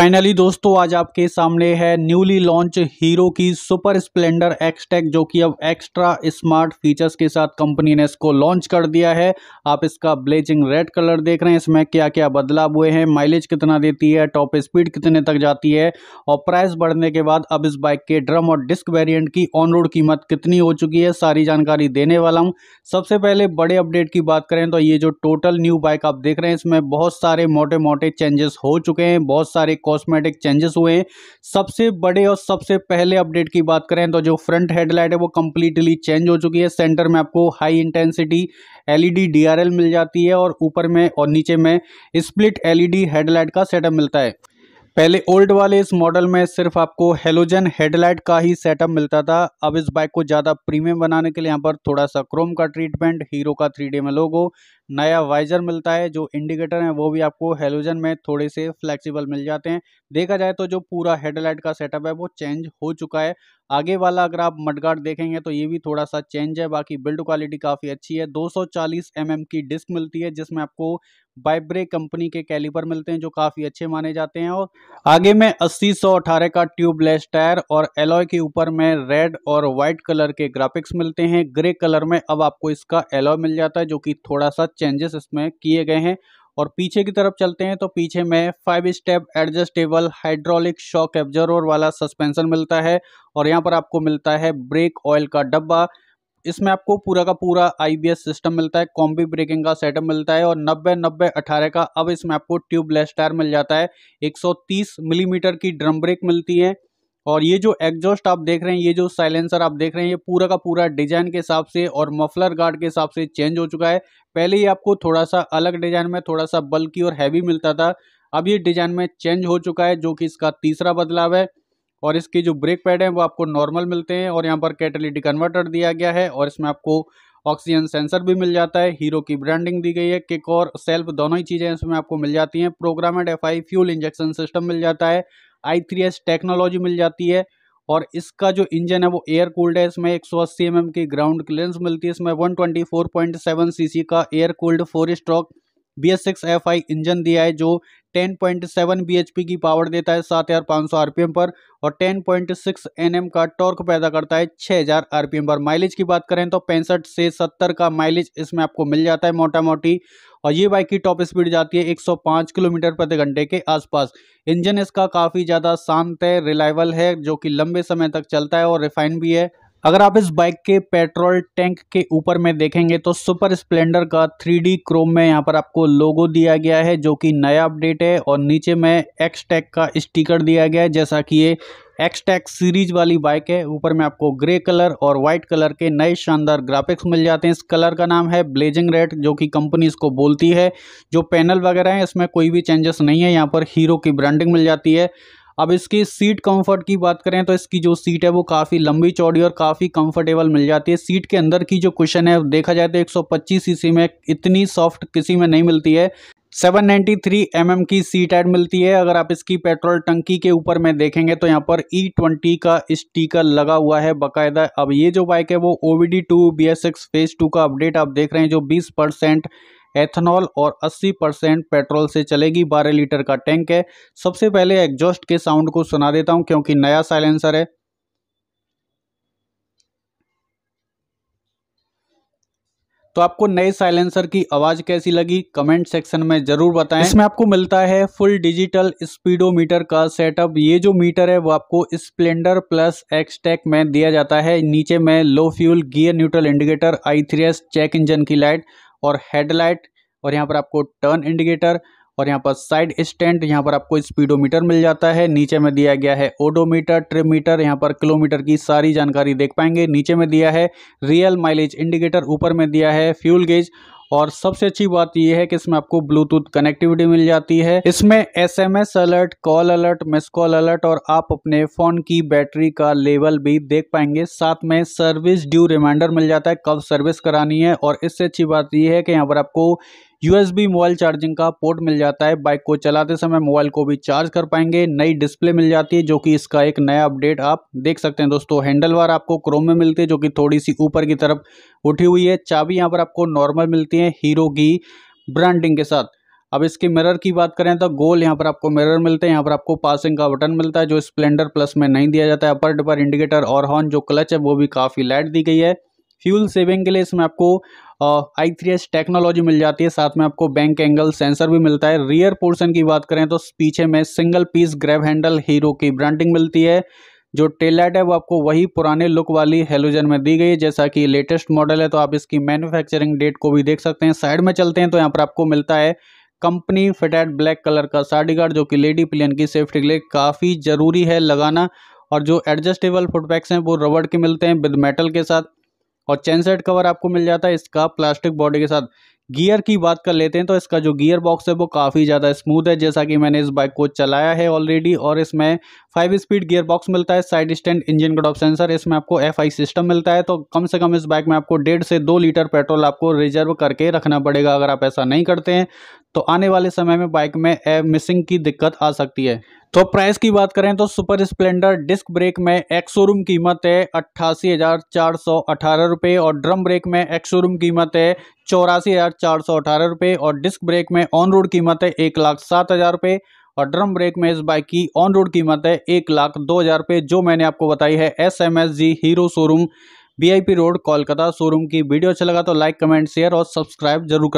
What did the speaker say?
finally दोस्तों आज आपके सामने है न्यूली लॉन्च हीरो की सुपर स्प्लेंडर एक्सटेक जो कि अब एक्स्ट्रा स्मार्ट फीचर्स के साथ कंपनी ने इसको लॉन्च कर दिया है आप इसका ब्लेजिंग रेड कलर देख रहे हैं इसमें क्या क्या बदलाव हुए हैं माइलेज कितना देती है टॉप स्पीड कितने तक जाती है और प्राइस बढ़ने के बाद अब इस बाइक के ड्रम और डिस्क वेरियंट की ऑन रोड कीमत कितनी हो चुकी है सारी जानकारी देने वाला हूँ सबसे पहले बड़े अपडेट की बात करें तो ये जो टोटल न्यू बाइक आप देख रहे हैं इसमें बहुत सारे मोटे मोटे चेंजेस हो चुके हैं बहुत सारे कॉस्मेटिक चेंजेस हुए हैं सबसे बड़े और सबसे पहले अपडेट की बात करें तो जो फ्रंट हेडलाइट है वो कम्प्लीटली चेंज हो चुकी है सेंटर में आपको हाई इंटेंसिटी एलईडी डीआरएल मिल जाती है और ऊपर में और नीचे में स्प्लिट एलईडी हेडलाइट का सेटअप मिलता है पहले ओल्ड वाले इस मॉडल में सिर्फ आपको हेलोजन हेडलाइट का ही सेटअप मिलता था अब इस बाइक को ज़्यादा प्रीमियम बनाने के लिए यहाँ पर थोड़ा सा क्रोम का ट्रीटमेंट हीरो का थ्री डी में लोगो नया वाइजर मिलता है जो इंडिकेटर है वो भी आपको हेलोजन में थोड़े से फ्लेक्सिबल मिल जाते हैं देखा जाए तो जो पूरा हेडलाइट का सेटअप है वो चेंज हो चुका है आगे वाला अगर आप मडगार्ड देखेंगे तो ये भी थोड़ा सा चेंज है बाकी बिल्ड क्वालिटी काफ़ी अच्छी है 240 सौ mm की डिस्क मिलती है जिसमें आपको बाइब्रे कंपनी के कैलिपर मिलते हैं जो काफ़ी अच्छे माने जाते हैं और आगे में अस्सी सौ अठारह का ट्यूबलेस टायर और एलॉय के ऊपर में रेड और व्हाइट कलर के ग्राफिक्स मिलते हैं ग्रे कलर में अब आपको इसका एलॉय मिल जाता है जो कि थोड़ा सा चेंजेस इसमें किए गए हैं और पीछे की तरफ चलते हैं तो पीछे में five step adjustable hydraulic shock absorber वाला सस्पेंशन मिलता है और यहाँ पर आपको मिलता है ब्रेक ऑयल का डब्बा इसमें आपको पूरा का पूरा आईबीएस सिस्टम मिलता है कॉम्बी ब्रेकिंग का सेटअप मिलता है और नब्बे नब्बे अठारह का अब इसमें आपको ट्यूबलेस टायर मिल जाता है 130 मिलीमीटर की ड्रम ब्रेक मिलती है और ये जो एग्जॉस्ट आप देख रहे हैं ये जो साइलेंसर आप देख रहे हैं ये पूरा का पूरा डिजाइन के हिसाब से और मफलर गार्ड के हिसाब से चेंज हो चुका है पहले ये आपको थोड़ा सा अलग डिजाइन में थोड़ा सा बल्कि और हैवी मिलता था अब ये डिजाइन में चेंज हो चुका है जो कि इसका तीसरा बदलाव है और इसकी जो ब्रेक पैड है वो आपको नॉर्मल मिलते हैं और यहाँ पर कैटलिटिक कन्वर्टर दिया गया है और इसमें आपको ऑक्सीजन सेंसर भी मिल जाता है हीरो की ब्रांडिंग दी गई है किक और सेल्फ दोनों ही चीज़ें इसमें आपको मिल जाती हैं programmed F I fuel injection system मिल जाता है आई थ्री एस टेक्नोलॉजी मिल जाती है और इसका जो इंजन है वो एयर कूल्ड है इसमें 180 सौ mm की ग्राउंड क्लियरेंस मिलती है इसमें 124.7 सीसी का air cooled four stroke B S six F I engine दिया है जो 10.7 bhp की पावर देता है 7500 एम पर और 10.6 nm का टॉर्क पैदा करता है 6000 एम पर माइलेज की बात करें तो पैंसठ से 70 का माइलेज इसमें आपको मिल जाता है मोटा मोटी और ये बाइक की टॉप स्पीड जाती है 105 किलोमीटर प्रति घंटे के आसपास इंजन इसका काफ़ी ज़्यादा शांत है रिलायबल है जो कि लंबे समय तक चलता है और रिफाइन भी है अगर आप इस बाइक के पेट्रोल टैंक के ऊपर में देखेंगे तो सुपर स्प्लेंडर का 3D क्रोम में यहाँ पर आपको लोगो दिया गया है जो कि नया अपडेट है और नीचे में एक्सटेक का स्टिकर दिया गया है जैसा कि ये टैक सीरीज वाली बाइक है ऊपर में आपको ग्रे कलर और वाइट कलर के नए शानदार ग्राफिक्स मिल जाते हैं इस कलर का नाम है ब्लेजिंग रेड जो कि कंपनी इसको बोलती है जो पैनल वगैरह है इसमें कोई भी चेंजेस नहीं है यहाँ पर हीरो की ब्रांडिंग मिल जाती है अब इसकी सीट कंफर्ट की बात करें तो इसकी जो सीट है वो काफ़ी लंबी चौड़ी और काफ़ी कंफर्टेबल मिल जाती है सीट के अंदर की जो कुशन है देखा जाए तो 125 सीसी में इतनी सॉफ्ट किसी में नहीं मिलती है 793 mm की सीट एड मिलती है अगर आप इसकी पेट्रोल टंकी के ऊपर में देखेंगे तो यहाँ पर E20 का स्टीकर लगा हुआ है बकायदा अब ये जो बाइक है वो OBD2 BSX फेज 2 का अपडेट आप देख रहे हैं जो 20 परसेंट एथेनॉल और 80 परसेंट पेट्रोल से चलेगी बारह लीटर का टैंक है सबसे पहले एग्जॉस्ट के साउंड को सुना देता हूं क्योंकि नया साइलेंसर है तो आपको नए साइलेंसर की आवाज़ कैसी लगी कमेंट सेक्शन में ज़रूर बताएं इसमें आपको मिलता है फुल डिजिटल स्पीडोमीटर का सेटअप ये जो मीटर है वो आपको स्प्लेंडर प्लस एक्सटेक में दिया जाता है नीचे में low fuel gear neutral indicator I three S check engine की लाइट और हेडलाइट और यहाँ पर आपको टर्न इंडिकेटर और यहाँ पर साइड स्टैंड यहाँ पर आपको स्पीडोमीटर मिल जाता है नीचे में दिया गया है ओडोमीटर ट्रिम मीटर यहाँ पर किलोमीटर की सारी जानकारी देख पाएंगे नीचे में दिया है रियल माइलेज इंडिकेटर ऊपर में दिया है फ्यूल गेज और सबसे अच्छी बात यह है कि इसमें आपको ब्लूटूथ कनेक्टिविटी मिल जाती है इसमें SMS alert call alert miss call alert और आप अपने फोन की बैटरी का लेवल भी देख पाएंगे साथ में सर्विस ड्यू रिमाइंडर मिल जाता है कब सर्विस करानी है और इससे अच्छी बात यह है कि यहाँ पर आपको यूएसबी मोबाइल चार्जिंग का पोर्ट मिल जाता है बाइक को चलाते समय मोबाइल को भी चार्ज कर पाएंगे नई डिस्प्ले मिल जाती है जो कि इसका एक नया अपडेट आप देख सकते हैं दोस्तों हैंडल वार आपको क्रोम में मिलती है जो कि थोड़ी सी ऊपर की तरफ उठी हुई है चाबी यहाँ पर आपको नॉर्मल मिलती है हीरो की ब्रांडिंग के साथ अब इसके मिरर की बात करें तो गोल यहाँ पर आपको मिरर मिलते हैं यहाँ पर आपको पासिंग का बटन मिलता है जो स्प्लेंडर प्लस में नहीं दिया जाता है अपर डिपर इंडिकेटर और हॉर्न जो क्लच है वो भी काफ़ी लाइट दी गई है फ्यूल सेविंग के लिए इसमें आपको आई थ्री एस टेक्नोलॉजी मिल जाती है साथ में आपको बैंक एंगल सेंसर भी मिलता है रियर पोर्शन की बात करें तो पीछे में single piece grab handle Hero की ब्रांडिंग मिलती है जो टेलाइट है वो आपको वही पुराने लुक वाली हेलोजन में दी गई है जैसा कि लेटेस्ट मॉडल है तो आप इसकी मैन्युफैक्चरिंग डेट को भी देख सकते हैं साइड में चलते हैं तो यहाँ पर आपको मिलता है कंपनी फिटेड ब्लैक कलर का साड़ी गार्ड जो कि लेडी प्लेन की सेफ्टी के लिए काफ़ी ज़रूरी है लगाना और जो एडजस्टेबल फुटपैक्स हैं वो रबड़ के मिलते हैं विद मेटल के साथ और चैन सेट कवर आपको मिल जाता है इसका प्लास्टिक बॉडी के साथ गियर की बात कर लेते हैं तो इसका जो गियर बॉक्स है वो काफ़ी ज़्यादा स्मूथ है जैसा कि मैंने इस बाइक को चलाया है ऑलरेडी और इसमें फाइव स्पीड गियर बॉक्स मिलता है side stand engine cut sensor इसमें आपको एफ सिस्टम मिलता है तो कम से कम इस बाइक में आपको डेढ़ से दो लीटर पेट्रोल आपको रिजर्व करके रखना पड़ेगा अगर आप ऐसा नहीं करते हैं तो आने वाले समय में बाइक में मिसिंग की दिक्कत आ सकती है तो प्राइस की बात करें तो सुपर स्प्लेंडर डिस्क ब्रेक में एक्स शोरूम कीमत है अट्ठासी हज़ार चार सौ अठारह रुपये और ड्रम ब्रेक में एक्सोरूम शोरूम कीमत है चौरासी हज़ार चार सौ अठारह रुपये और डिस्क ब्रेक में ऑन रोड कीमत है एक लाख सात हज़ार रुपये और ड्रम ब्रेक में इस बाइक की ऑन रोड कीमत है एक लाख दो हज़ार रुपये जो मैंने आपको बताई है S M S G Hero showroom B I P road Kolkata showroom की वीडियो अच्छा लगा तो लाइक कमेंट शेयर और सब्सक्राइब जरूर कर